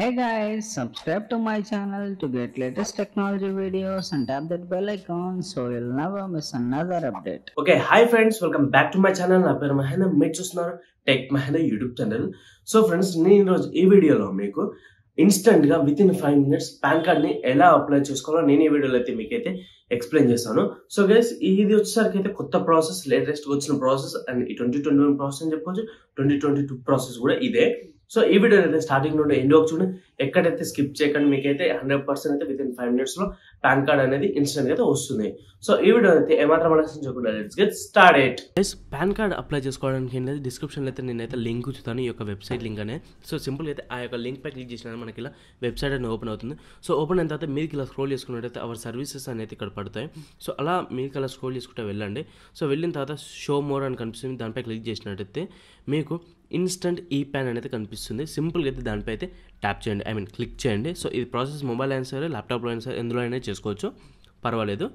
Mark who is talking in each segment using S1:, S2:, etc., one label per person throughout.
S1: Hey guys, subscribe to my channel to get latest technology videos and tap that bell icon so you'll never miss another update. Okay, hi friends, welcome back to my channel. నా పేరు మహేందర్ మీరు చూస్తున్నారు tech Mahender YouTube channel so friends నేను ఈరోజు ఈ వీడియోలో మీకు గా within five minutes PAN ని ఎలా అప్లై చేసుకోవాలో నేను ఈ వీడియోలో అయితే మీకైతే ఎక్స్ప్లెయిన్ చేస్తాను సో గైస్ ఇది వచ్చేసరికి అయితే కొత్త ప్రాసెస్ లేటెస్ట్ వచ్చిన process and twenty twenty one process అని చెప్పొచ్చు ట్వంటీ ట్వంటీ టూ ప్రాసెస్ కూడా ఇదే సో ఈ వీడియో అయితే స్టార్టింగ్ నుండి ఎండ్ వరకు చూడండి ఎక్కడైతే స్కిప్ చేయకండి మీకైతే హండ్రెడ్ పర్సెంట్ అయితే విత్ ఇన్ ఫైవ్ లో పాన్ కార్డ్ అనేది ఇన్స్టెంట్ అయితే వస్తుంది సో ఈ వీడియో అయితే ఏమాత్రం ఆలోచించకుండా let's get started PAN card apply చేసుకోవడానికి ఏంటంటే డిస్క్రిప్షన్లో అయితే నేనైతే లింక్ ఉంచుతాను ఈ యొక్క వెబ్సైట్ లింక్ అనే సో సింపుల్ అయితే ఆ యొక్క లింక్ పై క్లిక్ చేసిన మనకి ఇలా వెబ్సైట్ అనేది ఓపెన్ అవుతుంది సో ఓపెన్ అయిన తర్వాత మీరు ఇలా స్క్రోల్ చేసుకున్నట్టయితే అవర్ సర్వీసెస్ అనేది ఇక్కడ పడతాయి సో అలా మీకు అలా స్క్రోల్ చేసుకుంటే వెళ్ళండి సో వెళ్ళిన తర్వాత షో మోర్ అని కనిపిస్తుంది దానిపై క్లిక్ చేసినట్టయితే మీకు ఇన్స్టంట్ ఈ ప్యాన్ అనేది కనిపిస్తుంది సింపుల్గా అయితే దానిపై అయితే ట్యాప్ చేయండి ఐ మీన్ క్లిక్ చేయండి సో ఇది ప్రాసెస్ మొబైల్ అయినా సరే ల్యాప్టాప్లో అయినా సరే ఎందులో అయినా చేసుకోవచ్చు పర్వాలేదు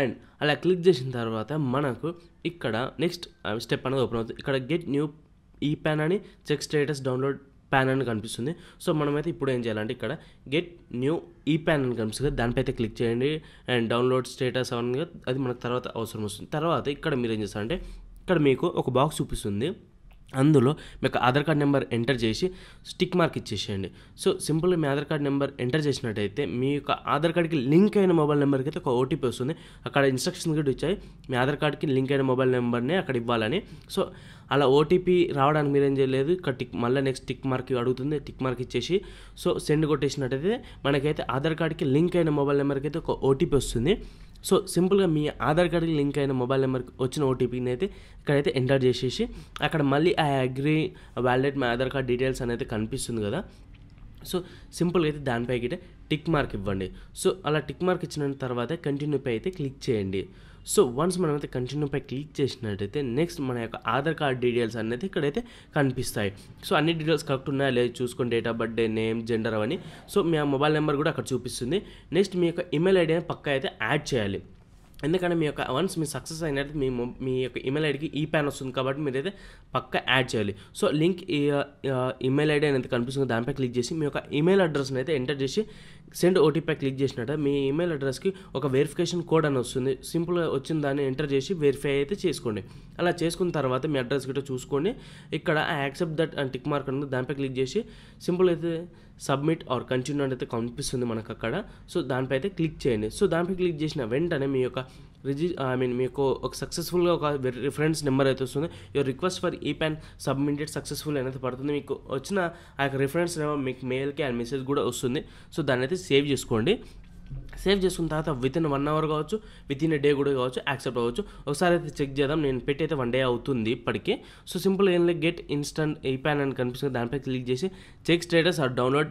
S1: అండ్ అలా క్లిక్ చేసిన తర్వాత మనకు ఇక్కడ నెక్స్ట్ స్టెప్ అనేది ఓపెన్ అవుతుంది ఇక్కడ గెట్ న్యూ ఈ ప్యాన్ అని చెక్ స్టేటస్ డౌన్లోడ్ ప్యాన్ అని కనిపిస్తుంది సో మనమైతే ఇప్పుడు ఏం చేయాలంటే ఇక్కడ గెట్ న్యూ ఈ ప్యాన్ అని కనిపిస్తుంది దానిపై అయితే క్లిక్ చేయండి అండ్ డౌన్లోడ్ స్టేటస్ అవన్నీ అది మనకు తర్వాత అవసరం వస్తుంది తర్వాత ఇక్కడ మీరు ఏం చేస్తారంటే ఇక్కడ మీకు ఒక బాక్స్ చూపిస్తుంది అందులో మీకు ఆధార్ కార్డ్ నెంబర్ ఎంటర్ చేసి స్టిక్ మార్క్ ఇచ్చేసేయండి సో సింపుల్గా మీ ఆధార్ కార్డ్ నెంబర్ ఎంటర్ చేసినట్టయితే మీ యొక్క ఆధార్ కార్డ్కి లింక్ అయిన మొబైల్ నెంబర్కి అయితే ఒక ఓటీపీ వస్తుంది అక్కడ ఇన్స్ట్రక్షన్స్ కూడా ఇచ్చాయి మీ ఆధార్ కార్డ్కి లింక్ అయిన మొబైల్ నెంబర్ని అక్కడ ఇవ్వాలని సో అలా ఓటీపీ రావడానికి మీరేం చేయలేదు ఇక్కడ టిక్ మళ్ళీ నెక్స్ట్ టిక్ మార్క్ అడుగుతుంది టిక్ మార్క్ ఇచ్చేసి సో సెండ్ కొట్టేసినట్టయితే మనకైతే ఆధార్ కార్డ్కి లింక్ అయిన మొబైల్ నెంబర్కి అయితే ఒక ఓటీపీ వస్తుంది సో సింపుల్గా మీ ఆధార్ కార్డుకి లింక్ అయిన మొబైల్ నెంబర్కి వచ్చిన ఓటీపీని అయితే ఇక్కడైతే ఎంటర్ చేసేసి అక్కడ మళ్ళీ ఆ అగ్రీ వ్యాలిడేట్ మీ ఆధార్ కార్డ్ డీటెయిల్స్ అనేది కనిపిస్తుంది కదా సో సింపుల్గా అయితే దానిపైకి టిక్ మార్క్ ఇవ్వండి సో అలా టిక్ మార్క్ ఇచ్చిన తర్వాత కంటిన్యూపై అయితే క్లిక్ చేయండి సో వన్స్ మనమైతే కంటిన్యూ పై క్లిక్ చేసినట్టయితే నెక్స్ట్ మన యొక్క ఆధార్ కార్డ్ డీటెయిల్స్ అనేది ఇక్కడైతే కనిపిస్తాయి సో అన్ని డీటెయిల్స్ కరెక్ట్ ఉన్నాయా లేదు చూసుకొని date of birthday name gender అవన్నీ సో మీ మొబైల్ నెంబర్ కూడా అక్కడ చూపిస్తుంది నెక్స్ట్ మీ యొక్క ఈమెయిల్ ఐడి పక్క అయితే యాడ్ చేయాలి ఎందుకంటే మీ యొక్క వన్స్ మీ సక్సెస్ అయినట్టు మీ మీ యొక్క ఈమెయిల్ ఐడికి ఈ ప్యాన్ వస్తుంది కాబట్టి మీరు అయితే పక్క యాడ్ చేయాలి సో లింక్ ఈమెయిల్ ఐడి అనేది కనిపిస్తుంది దానిపై క్లిక్ చేసి మీ యొక్క ఈమెయిల్ అడ్రస్ని అయితే ఎంటర్ చేసి సెండ్ ఓటీపై క్లిక్ చేసినట్ట మీ ఈమెయిల్ అడ్రస్కి ఒక వెరిఫికేషన్ కోడ్ అని వస్తుంది సింపుల్గా వచ్చిన దాన్ని ఎంటర్ చేసి వెరిఫై అయితే చేసుకోండి అలా చేసుకున్న తర్వాత మీ అడ్రస్ గిట్ట చూసుకోండి ఇక్కడ యాక్సెప్ట్ దట్ అని టిక్ మార్క్ ఉంది దానిపై క్లిక్ చేసి సింపుల్ అయితే సబ్మిట్ ఆర్ కంటిన్యూ అని అయితే కనిపిస్తుంది మనకు అక్కడ సో దానిపై అయితే క్లిక్ చేయండి సో దానిపై క్లిక్ చేసిన వెంటనే మీ యొక్క రిజి ఐ మీన్ మీకు ఒక సక్సెస్ఫుల్గా ఒక రిఫరెన్స్ నెంబర్ అయితే వస్తుంది your request for e PAN submitted successful అనేది పడుతుంది మీకు వచ్చిన ఆ యొక్క రిఫరెన్స్ నెంబర్ మీకు మెయిల్కి అండ్ మెసేజ్ కూడా వస్తుంది సో దాన్ని అయితే సేవ్ చేసుకోండి సేవ్ చేసుకున్న తర్వాత విత్ ఇన్ వన్ అవర్ కావచ్చు విత్ ఇన్ డే కూడా కావచ్చు యాక్సెప్ట్ అవ్వచ్చు ఒకసారి అయితే చెక్ చేద్దాం నేను పెట్టి అయితే వన్ డే అవుతుంది ఇప్పటికీ సో సింపుల్ ఏం లేదు గెట్ ఇన్స్టంట్ ఈ ప్యాన్ అని కనిపిస్తుంది దానిపై క్లిక్ చేసి check status or download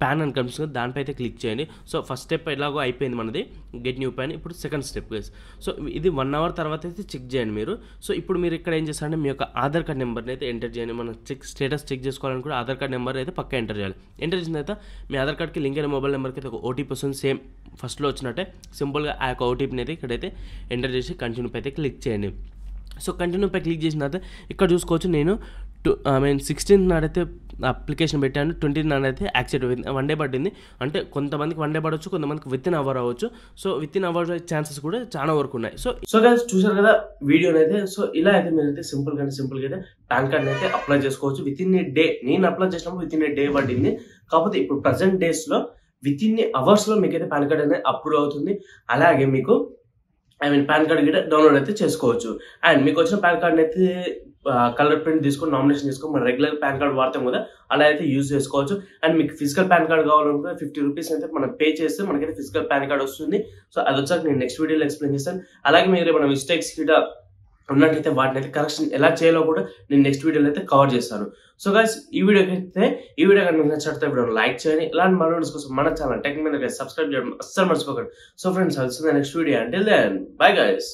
S1: PAN అని కనిపిస్తుంది దానిపై అయితే క్లిక్ చేయండి సో ఫస్ట్ స్టెప్ ఎలాగో అయిపోయింది మనది గెట్ న్యూ ప్యాన్ ఇప్పుడు సెకండ్ స్టెప్ గైస్ సో ఇది వన్ అవర్ తర్వాత అయితే చెక్ చేయండి మీరు సో ఇప్పుడు మీరు ఇక్కడ ఏం చేస్తారంటే మీ యొక్క ఆధార్ కార్డ్ నెంబర్ని అయితే ఎంటర్ చేయండి మనం చెక్ స్టేటస్ చెక్ చేసుకోవాలని కూడా ఆధార్ కార్డ్ నెంబర్ అయితే పక్కా ఎంటర్ చేయాలి ఎంటర్ చేసిన తర్వాత మీ ఆధార్ కార్డ్కి లింక్ అయిన మొబైల్ నెంబర్కి అయితే ఒక ఓటీపీ వస్తుంది సేమ్ ఫస్ట్లో వచ్చినట్టే సింపుల్గా ఆ యొక్క ఓటీపీని అయితే ఇక్కడైతే ఎంటర్ చేసి కంటిన్యూ అయితే క్లిక్ చేయండి సో కంటిన్యూపై క్లిక్ చేసిన తర్వాత ఇక్కడ చూసుకోవచ్చు నేను టు ఐ మీన్ సిక్స్టీన్త్ నాడైతే అప్లికేషన్ పెట్టాను ట్వంటీ నైన్ అయితే యాక్సిడెంట్ వన్ డే పడింది అంటే కొంతమందికి వన్ డే పడవచ్చు కొంతమందికి విత్ ఇన్ అవర్ అవ్వచ్చు so within hour chances కూడా చాలా వరకు ఉన్నాయి సో సో గైస్ చూసారు కదా వీడియో అయితే సో ఇలా అయితే అయితే సింపుల్ కానీ సింపుల్ గా అయితే పాన్ కార్డ్ అయితే అప్లై చేసుకోవచ్చు విత్ ఇన్ ఏ డే నేను అప్లై చేసినప్పుడు విత్ ఇన్ ఏ డే పడింది కాకపోతే ఇప్పుడు ప్రజెంట్ డేస్ లో విత్ ఇన్ అవర్స్ లో మీకైతే పాన్ కార్డ్ అనేది అప్రూవ్ అవుతుంది అలాగే మీకు ఐ మీన్ పాన్ కార్డ్ గిట్ట డౌన్లోడ్ అయితే చేసుకోవచ్చు అండ్ మీకు వచ్చిన పాన్ కార్డ్ అయితే కలర్ ప్రింట్ తీసుకొని నామినేషన్ తీసుకొని మన రెగ్యులర్ పాన్ కార్డ్ వాడతాం కదా అలా అయితే యూజ్ చేసుకోవచ్చు అండ్ మీకు ఫిజికల్ పాన్ కార్డ్ కావాలనుకుంటే ఫిఫ్టీ రూపీస్ అయితే మనం పే చేస్తే మనకైతే ఫిజికల్ పాన్ కార్డ్ వస్తుంది సో అది వచ్చాక నేను నెక్స్ట్ వీడియోలో ఎక్స్ప్లెయిన్ చేస్తాను అలాగే మీరు మన మిస్టేక్స్ గిట్ట ఉన్నట్టయితే వాటిని అయితే కరెక్షన్ ఎలా చేయాలో కూడా నేను నెక్స్ట్ వీడియోలో అయితే కవర్ చేస్తాను సో గాయస్ ఈ వీడియోకి అయితే ఈ వీడియో కనుక నచ్చినట్టు వీడియో లైక్ చేయండి ఇలాంటి మన వీడియోస్ కోసం మన ఛానల్ టెక్ మీద సబ్స్క్రైబ్ చేయడం అస్సలు మర్చిపోకండి సో ఫ్రెండ్స్ నెక్స్ట్ వీడియో అంటే దెన్ బై గాయస్